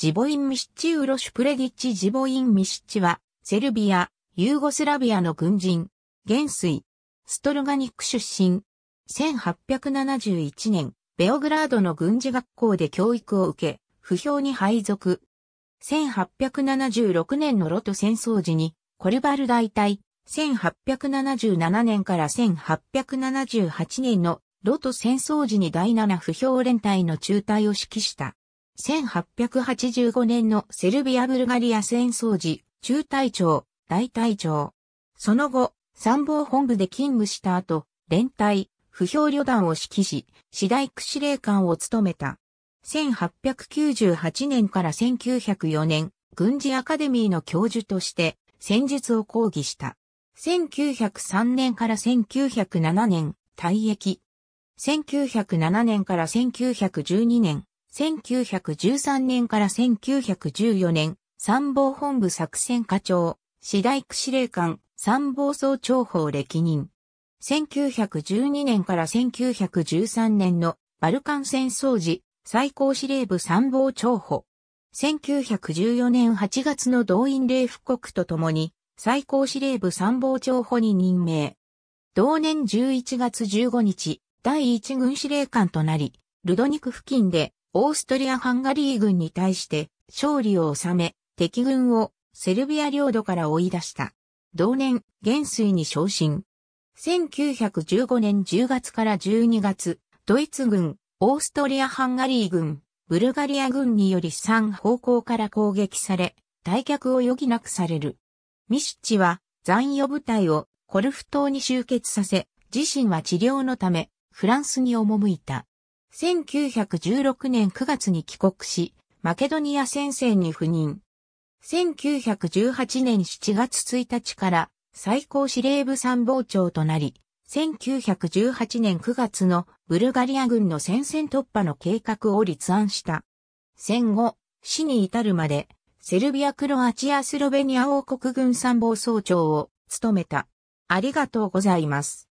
ジボイン・ミシッチ・ウロシュプレディッチ・ジボイン・ミシッチは、セルビア、ユーゴスラビアの軍人、元帥、ストルガニック出身。1871年、ベオグラードの軍事学校で教育を受け、不評に配属。1876年のロト戦争時に、コルバル大隊、1877年から1878年のロト戦争時に第7不評連隊の中隊を指揮した。1885年のセルビア・ブルガリア戦争時、中隊長、大隊長。その後、参謀本部で勤務した後、連隊、不評旅団を指揮し、次第区司令官を務めた。1898年から1904年、軍事アカデミーの教授として戦術を講義した。1903年から1907年、退役。1907年から1912年、1913年から1914年、参謀本部作戦課長、次第区司令官、参謀総長法歴任。1912年から1913年のバルカン戦争時、最高司令部参謀長補。1914年8月の動員令布告とともに、最高司令部参謀長補に任命。同年11月15日、第1軍司令官となり、ルドニク付近でオーストリア・ハンガリー軍に対して勝利を収め、敵軍をセルビア領土から追い出した。同年、元帥に昇進。1915年10月から12月、ドイツ軍、オーストリア・ハンガリー軍、ブルガリア軍により3方向から攻撃され、退却を余儀なくされる。ミシッチは残余部隊をコルフ島に集結させ、自身は治療のため、フランスに赴いた。1916年9月に帰国し、マケドニア戦線に赴任。1918年7月1日から最高司令部参謀長となり、1918年9月のブルガリア軍の戦線突破の計画を立案した。戦後、死に至るまで、セルビア・クロアチア・スロベニア王国軍参謀総長を務めた。ありがとうございます。